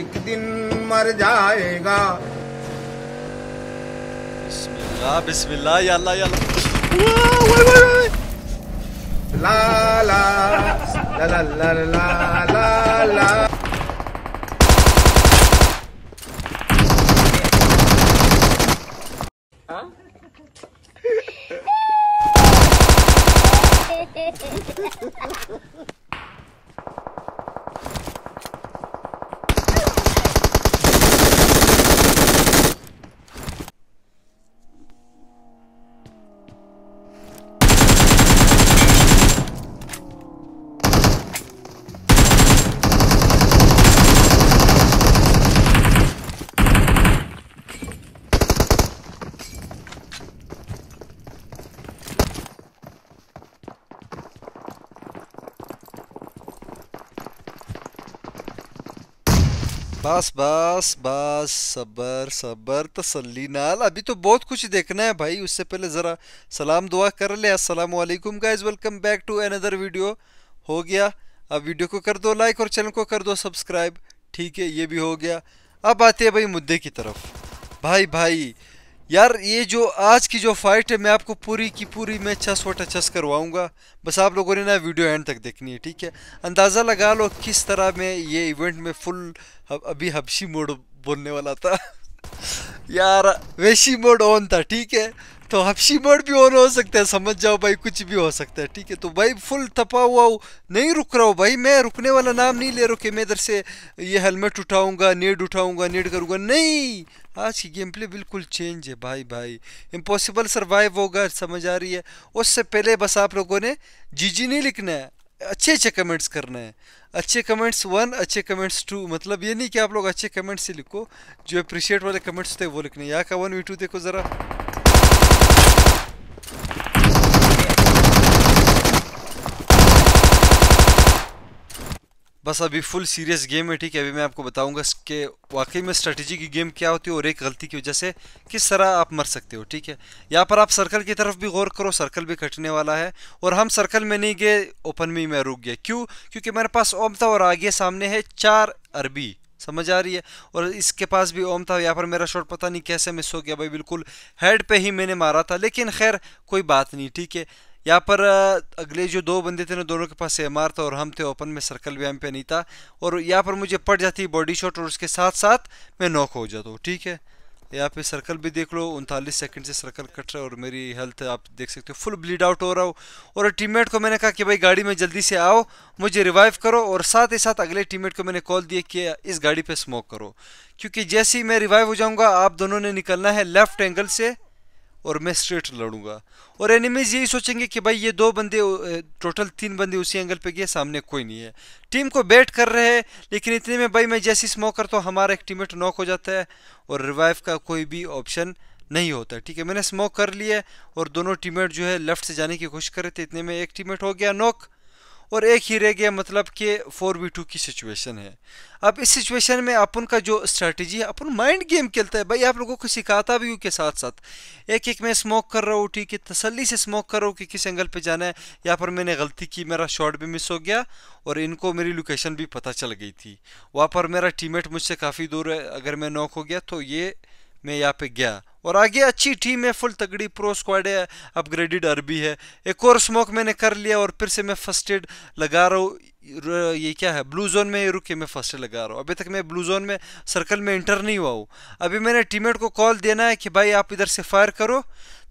एक दिन मर जाएगा बिस्मिल्लाह बिस्मिल्लाह या अल्लाह या अल्लाह ला ला ला ला ला ला ला बस बस बस सबर सबर तसली नाल अभी तो बहुत कुछ देखना है भाई उससे पहले ज़रा सलाम दुआ कर ले अस्सलाम वालेकुम guys welcome back to another video हो गया अब वीडियो को कर दो लाइक और चैनल को कर दो सब्सक्राइब ठीक है ये भी हो गया अब आते हैं भाई मुद्दे की तरफ भाई भाई यार ये जो आज की जो फाइट है मैं आपको पूरी की पूरी मैं छस वोटा छस करवाऊंगा बस आप लोगों ने ना वीडियो एंड तक देखनी है ठीक है अंदाज़ा लगा लो किस तरह मैं ये इवेंट में फुल हब, अभी हबशी मोड बोलने वाला था यार वैशी मोड ऑन था ठीक है तो हफ्शी बर्ड भी और हो सकता है समझ जाओ भाई कुछ भी हो सकता है ठीक है तो भाई फुल थपा हुआ हो नहीं रुक रहा हो भाई मैं रुकने वाला नाम नहीं ले रहा कि मैं इधर से ये हेलमेट उठाऊंगा नेड उठाऊंगा नेड करूंगा नहीं आज की गेम प्ले बिल्कुल चेंज है भाई भाई इम्पॉसिबल सर्वाइव होगा समझ आ रही है उससे पहले बस आप लोगों ने जी नहीं लिखना है अच्छे अच्छे कमेंट्स करना है अच्छे कमेंट्स वन अच्छे कमेंट्स टू मतलब ये नहीं कि आप लोग अच्छे कमेंट्स ही लिखो जो अप्रिशिएट वाले कमेंट्स थे वो लिखने यहाँ का वन वी टू देखो ज़रा बस अभी फुल सीरियस गेम है ठीक है अभी मैं आपको बताऊंगा कि वाकई में स्ट्रेटजी की गेम क्या होती है और एक गलती की वजह से किस तरह आप मर सकते हो ठीक है यहाँ पर आप सर्कल की तरफ भी गौर करो सर्कल भी कटने वाला है और हम सर्कल में नहीं गए ओपन में ही मैं रुक गया क्यों क्योंकि मेरे पास ओम था और आगे सामने है चार अरबी समझ आ रही है और इसके पास भी ओम था यहाँ पर मेरा शॉट पता नहीं कैसे मिस हो गया भाई बिल्कुल हेड पे ही मैंने मारा था लेकिन खैर कोई बात नहीं ठीक है यहाँ पर अगले जो दो बंदे थे ना दोनों के पास एम था और हम थे ओपन में सर्कल भी पे नहीं था और यहाँ पर मुझे पड़ जाती बॉडी शॉट और उसके साथ साथ मैं नॉक हो जाता हूँ ठीक है यहाँ पे सर्कल भी देख लो उनतालीस सेकंड से सर्कल कट रहा है और मेरी हेल्थ आप देख सकते हो फुल ब्लीड आउट हो रहा हो और टीममेट को मैंने कहा कि भाई गाड़ी में जल्दी से आओ मुझे रिवाइव करो और साथ ही साथ अगले टीममेट को मैंने कॉल दिया कि इस गाड़ी पे स्मोक करो क्योंकि जैसे ही मैं रिवाइव हो जाऊँगा आप दोनों ने निकलना है लेफ्ट एंगल से और मैं स्ट्रेट लड़ूंगा और एनिमीज यही सोचेंगे कि भाई ये दो बंदे टोटल तीन बंदे उसी एंगल पे गए सामने कोई नहीं है टीम को बैट कर रहे हैं लेकिन इतने में भाई मैं जैसे स्मोक करता हूँ हमारा एक टीमेट नॉक हो जाता है और रिवाइव का कोई भी ऑप्शन नहीं होता ठीक है मैंने स्मोक कर लिया और दोनों टीमेट जो है लेफ्ट से जाने की कोशिश कर रहे थे इतने में एक टीमेट हो गया नॉक और एक ही रह गया मतलब कि फोर बी टू की सिचुएशन है अब इस सिचुएशन में अपन का जो स्ट्रेटजी है अपन माइंड गेम खेलता है भाई आप लोगों को सिखाता भी हूँ के साथ साथ एक एक मैं स्मोक कर रहा हूँ ठीक है तसली से स्मोक कर रहा हूँ कि किस एंगल पे जाना है या पर मैंने गलती की मेरा शॉट भी मिस हो गया और इनको मेरी लोकेशन भी पता चल गई थी वहाँ पर मेरा टीममेट मुझसे काफ़ी दूर है अगर मैं नॉक हो गया तो ये मैं यहाँ पे गया और आगे अच्छी टीम है फुल तगड़ी प्रो स्क्वाड है अपग्रेडेड अरबी है एक और स्मोक मैंने कर लिया और फिर से मैं फर्स्ट एड लगा रहा हूँ ये क्या है ब्लू जोन में रुक के मैं फर्स्ट एड लगा रहा हूँ अभी तक मैं ब्लू जोन में सर्कल में इंटर नहीं हुआ हूँ अभी मैंने टीममेट को कॉल देना है कि भाई आप इधर से फायर करो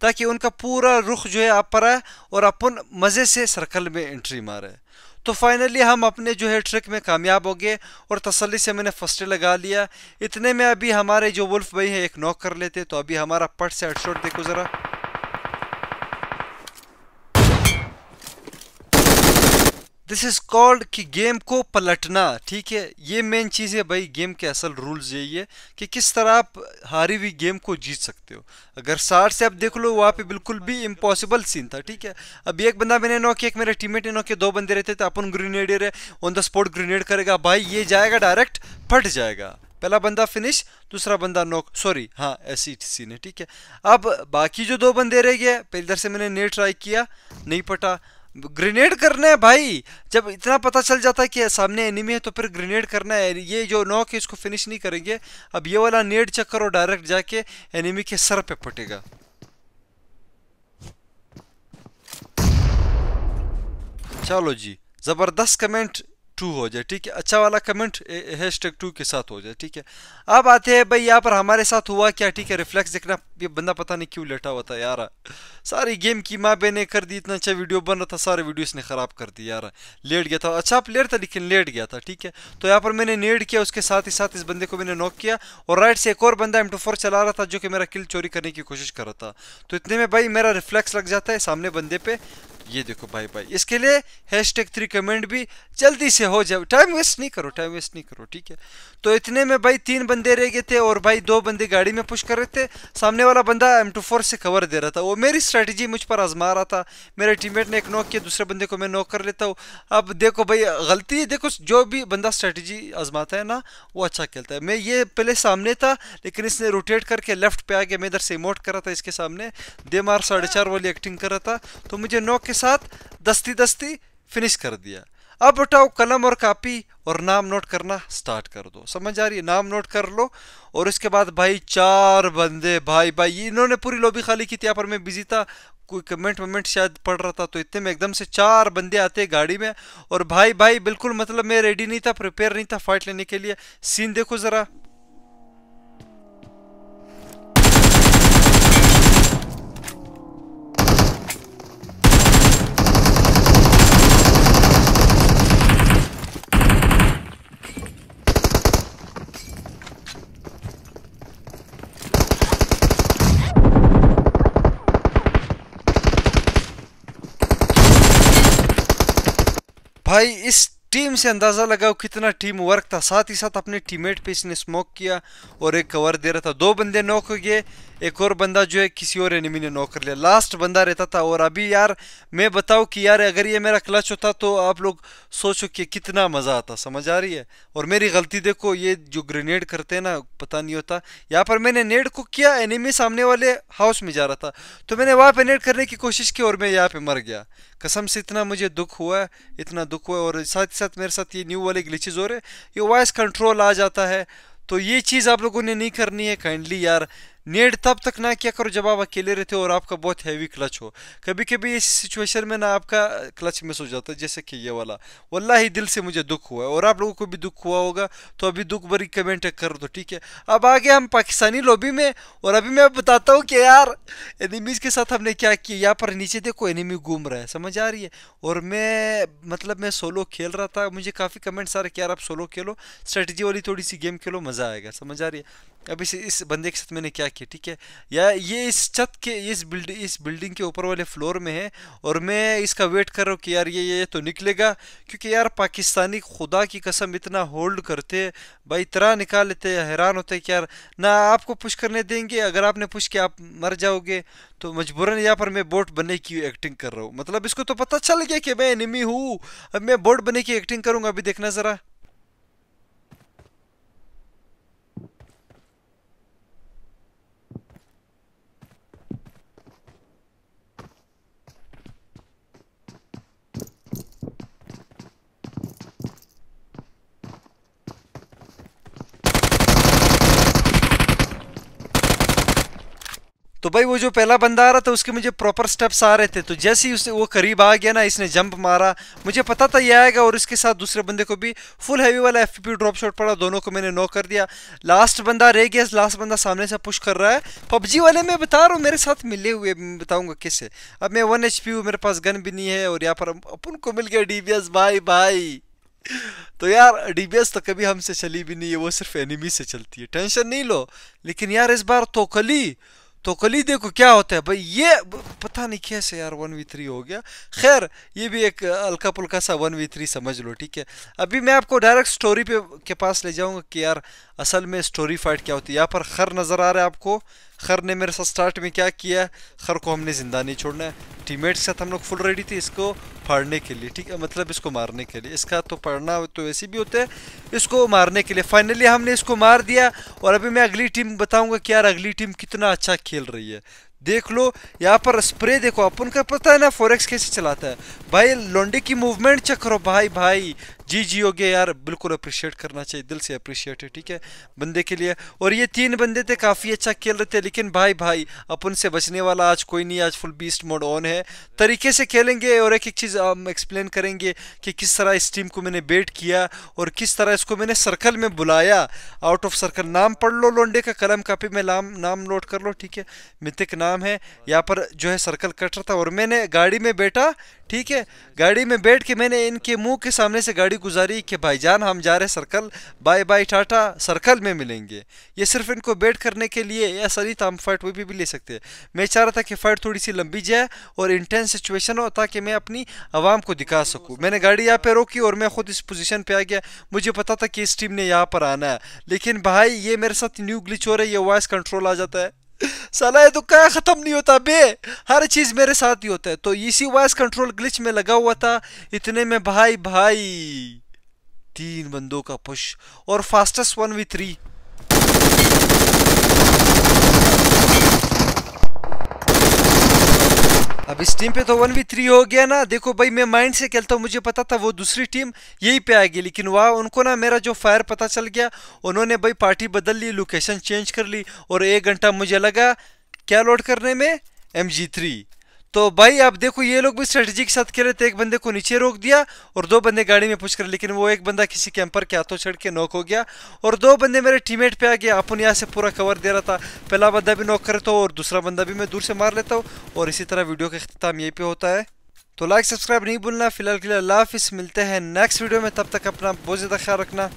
ताकि उनका पूरा रुख जो है आप पर आए और अपन मज़े से सर्कल में एंट्री मारे तो फाइनली हम अपने जो है ट्रिक में कामयाब हो गए और तसली से मैंने फर्स्ट लगा लिया इतने में अभी हमारे जो वुल्फ भाई हैं एक नॉक कर लेते तो अभी हमारा पट से हेडशॉट देखो ज़रा दिस इज़ कॉल्ड कि गेम को पलटना ठीक है ये मेन चीज़ है भाई गेम के असल रूल्स यही है कि किस तरह आप हारी हुई गेम को जीत सकते हो अगर साठ से आप देख लो वहाँ पे बिल्कुल भी इम्पॉसिबल सीन था ठीक है अब एक बंदा मैंने नौ किया एक मेरे टीमेट ने नौ किया दो बंदे रहते थे अपन ग्रेनेडियर है ऑन द स्पॉट ग्रेनेड करेगा भाई ये जाएगा डायरेक्ट फट जाएगा पहला बंदा फिनिश दूसरा बंदा नॉक सॉरी हाँ ऐसी सीन है ठीक है अब बाकी जो दो बंदे रह गए पहले इधर से मैंने नेट ट्राई किया नहीं पटा ग्रेनेड करना है भाई जब इतना पता चल जाता है कि सामने एनिमी है तो फिर ग्रेनेड करना है ये जो नॉक है इसको फिनिश नहीं करेंगे अब ये वाला नेड चक्कर करो डायरेक्ट जाके एनिमी के सर पे फटेगा चलो जी ज़बरदस्त कमेंट टू हो जाए ठीक है अच्छा वाला कमेंट हैश टैग टू के साथ हो जाए ठीक है अब आते हैं भाई यहाँ पर हमारे साथ हुआ क्या ठीक है रिफ्लेक्स देखना ये बंदा पता नहीं क्यों लेटा हुआ था यार सारी गेम की माँ बहने कर दी इतना अच्छा वीडियो बन रहा था सारे वीडियो इसने ख़राब कर दी यार लेट गया था अच्छा प्लेयर था लेकिन लेट गया था ठीक है तो यहाँ पर मैंने नेट किया उसके साथ ही साथ इस बंदे को मैंने नॉक किया और राइट से एक और बंदा एम चला रहा था जो कि मेरा किल चोरी करने की कोशिश कर रहा था तो इतने में भाई मेरा रिफ्लेक्स लग जाता है सामने बंदे पे ये देखो बाय बाय इसके लिए हैश टैग थ्री कमेंट भी जल्दी से हो जाए टाइम वेस्ट नहीं करो टाइम वेस्ट नहीं करो ठीक है तो इतने में भाई तीन बंदे रह गए थे और भाई दो बंदे गाड़ी में पुश कर रहे थे सामने वाला बंदा एम टू फोर से कवर दे रहा था वो मेरी स्ट्रैटेजी मुझ पर आजमा रहा था मेरे टीममेट ने एक नॉक किया दूसरे बंदे को मैं नॉक कर लेता हूँ अब देखो भाई गलती देखो जो भी बंदा स्ट्रैटेजी आजमाता है ना वो अच्छा खेलता है मैं ये पहले सामने था लेकिन इसने रोटेट करके लेफ्ट पे आ गया मैं इधर से इमोट कर रहा था इसके सामने दे मार साढ़े चार वाली एक्टिंग कर रहा था तो मुझे नॉक के साथ दस्ती दस्ती फिनिश कर दिया अब उठाओ कलम और कापी और नाम नोट करना स्टार्ट कर दो समझ आ रही है नाम नोट कर लो और इसके बाद भाई चार बंदे भाई भाई इन्होंने पूरी लॉबी खाली की थी पर मैं बिजी था कोई कमेंट वमेंट शायद पढ़ रहा था तो इतने में एकदम से चार बंदे आते गाड़ी में और भाई भाई बिल्कुल मतलब मैं रेडी नहीं था प्रिपेयर नहीं था फाइट लेने के लिए सीन देखो ज़रा टीम से अंदाज़ा लगाओ कितना टीम वर्क था साथ ही साथ अपने टीममेट पे इसने स्मोक किया और एक कवर दे रहा था दो बंदे नॉक हो गए एक और बंदा जो है किसी और एनिमी ने नॉक कर लिया लास्ट बंदा रहता था और अभी यार मैं बताऊँ कि यार अगर ये मेरा क्लच होता तो आप लोग सोचो कि कितना मज़ा आता समझ आ रही है और मेरी गलती देखो ये जो ग्रेनेड करते हैं ना पता नहीं होता यहाँ पर मैंने नेड को किया एनिमी सामने वाले हाउस में जा रहा था तो मैंने वहाँ पर नेड करने की कोशिश की और मैं यहाँ पर मर गया कसम से इतना मुझे दुख हुआ इतना दुख हुआ और साथ ही साथ मेरे साथ ये न्यू वाले ग्लिचेज हो रहे ये वॉइस कंट्रोल आ जाता है तो ये चीज़ आप लोगों ने नहीं करनी है काइंडली यार नेड तब तक ना क्या करो जब आप अकेले रहते हो और आपका बहुत हैवी क्लच हो कभी कभी इस सिचुएशन में ना आपका क्लच मिस हो जाता है जैसे कि ये वाला वल्ला ही दिल से मुझे दुख हुआ है और आप लोगों को भी दुख हुआ होगा तो अभी दुख भरी कमेंट कर दो ठीक है अब आगे हम पाकिस्तानी लॉबी में और अभी मैं बताता हूँ कि यार एनिमीज़ के साथ हमने क्या किया यहाँ पर नीचे देखो एनिमी घूम रहा है समझ आ रही है और मैं मतलब मैं सोलो खेल रहा था मुझे काफ़ी कमेंट्स आ रहे कि यार आप सोलो खेलो स्ट्रेटजी वाली थोड़ी सी गेम खेलो मज़ा आएगा समझ आ रही है अब इस इस बंदे के साथ मैंने क्या किया ठीक है या ये इस छत के इस बिल्ड इस बिल्डिंग के ऊपर वाले फ्लोर में है और मैं इसका वेट कर रहा हूँ कि यार ये ये तो निकलेगा क्योंकि यार पाकिस्तानी खुदा की कसम इतना होल्ड करते भाई तरह निकाल लेते हैरान होते कि यार ना आपको पुश करने देंगे अगर आपने पुश किया आप मर जाओगे तो मजबूरन यहाँ पर मैं बोट बनने की एक्टिंग कर रहा हूँ मतलब इसको तो पता चल गया कि मैं निमी हूँ अब मैं बोट बने की एक्टिंग करूँगा अभी देखना ज़रा तो भाई वो जो पहला बंदा आ रहा था उसके मुझे प्रॉपर स्टेप्स आ रहे थे तो जैसे ही उसने वो करीब आ गया ना इसने जंप मारा मुझे पता था ये आएगा और इसके साथ दूसरे बंदे को भी फुल हैवी वाला एफ ड्रॉप शॉट पड़ा दोनों को मैंने नो कर दिया लास्ट बंदा रह गया लास्ट बंदा सामने से पुश कर रहा है पबजी वाले मैं बता रहा हूँ मेरे साथ मिले हुए बताऊँगा किससे अब मैं वन एच हूँ मेरे पास गन भी नहीं है और यहाँ पर अपन को मिल गया डी भाई भाई तो यार डीबीएस तो कभी हमसे चली भी नहीं है वो सिर्फ एनिमी से चलती है टेंशन नहीं लो लेकिन यार इस बार तो कली तो कली देखो क्या होता है भाई ये पता नहीं कैसे यार वन वी थ्री हो गया खैर ये भी एक हल्का पुल्का सा वन वी थ्री समझ लो ठीक है अभी मैं आपको डायरेक्ट स्टोरी पे के पास ले जाऊंगा कि यार असल में स्टोरी फाइट क्या होती है यहाँ पर खर नज़र आ रहा है आपको खर ने मेरे साथ स्टार्ट में क्या किया खर को हमने ज़िंदा नहीं छोड़ना है टीममेट्स के साथ हम लोग फुल रेडी थे इसको फाड़ने के लिए ठीक है मतलब इसको मारने के लिए इसका तो पढ़ना तो ऐसे भी होता है इसको मारने के लिए फाइनली हमने इसको मार दिया और अभी मैं अगली टीम बताऊँगा कि यार अगली टीम कितना अच्छा खेल रही है देख लो यहाँ पर स्प्रे देखो अपन का पता है ना फोरेक्स कैसे चलाता है भाई लोंडे की मूवमेंट चेक करो भाई भाई जी जी हो गया यार बिल्कुल अप्रिशिएट करना चाहिए दिल से अप्रिशिएट है ठीक है बंदे के लिए और ये तीन बंदे थे काफ़ी अच्छा खेल रहे थे लेकिन भाई भाई अपन से बचने वाला आज कोई नहीं आज फुल बीस्ट मोड ऑन है तरीके से खेलेंगे और एक एक चीज़ हम एक्सप्लेन करेंगे कि किस तरह इस टीम को मैंने बेट किया और किस तरह इसको मैंने सर्कल में बुलाया आउट ऑफ सर्कल नाम पढ़ लो लोंडे का कलम कापी में नाम नाम नोट कर लो ठीक है मिथिक नाम है यहाँ पर जो है सर्कल कट रहा था और मैंने गाड़ी में बैठा ठीक है गाड़ी में बैठ के मैंने इनके मुंह के सामने से गाड़ी गुजारी कि भाईजान हम जा रहे circle bye bye tata circle में मिलेंगे ये सिर्फ इनको बेट करने के लिए या सही था हम फाइट वो भी, भी ले सकते हैं मैं चाह रहा था कि फ़ाइट थोड़ी सी लंबी जाए और इंटेंस सिचुएशन हो ताकि मैं अपनी आवाम को दिखा सकूँ मैंने गाड़ी यहाँ पर रोकी और मैं ख़ुद इस पोजिशन पर आ गया मुझे पता था कि इस टीम ने यहाँ पर आना है लेकिन भाई ये मेरे साथ न्यू ग्लिच हो रहा है ये वॉइस कंट्रोल आ जाता है साला ये तो क्या ख़त्म नहीं होता बे हर चीज़ मेरे साथ ही होता है तो इसी वॉइस कंट्रोल ग्लिच में लगा हुआ था इतने में भाई भाई तीन बंदों का पुश और फास्टेस्ट वन वी थ्री अब इस टीम पे तो वन वी थ्री हो गया ना देखो भाई मैं माइंड से खेलता हूँ मुझे पता था वो दूसरी टीम यहीं पे आएगी लेकिन वहाँ उनको ना मेरा जो फायर पता चल गया उन्होंने भाई पार्टी बदल ली लोकेशन चेंज कर ली और एक घंटा मुझे लगा क्या लोड करने में एम जी थ्री तो भाई आप देखो ये लोग भी स्ट्रेटजी के साथ खेल रहे थे एक बंदे को नीचे रोक दिया और दो बंदे गाड़ी में पूछ कर लेकिन वो एक बंदा किसी कैंपर के हाथों चढ़ के नॉक हो गया और दो बंदे मेरे टीममेट पे आ गया अपन यहाँ से पूरा कवर दे रहा था पहला बंदा भी नॉक करता हूँ और दूसरा बंदा भी मैं दूर से मार लेता हूँ और इसी तरह वीडियो का अख्ताम यहीं पर होता है तो लाइक सब्सक्राइब नहीं भूलना फिलहाल के लिए अल्लाह मिलते हैं नेक्स्ट वीडियो में तब तक अपना बहुत ज़्यादा ख्याल रखना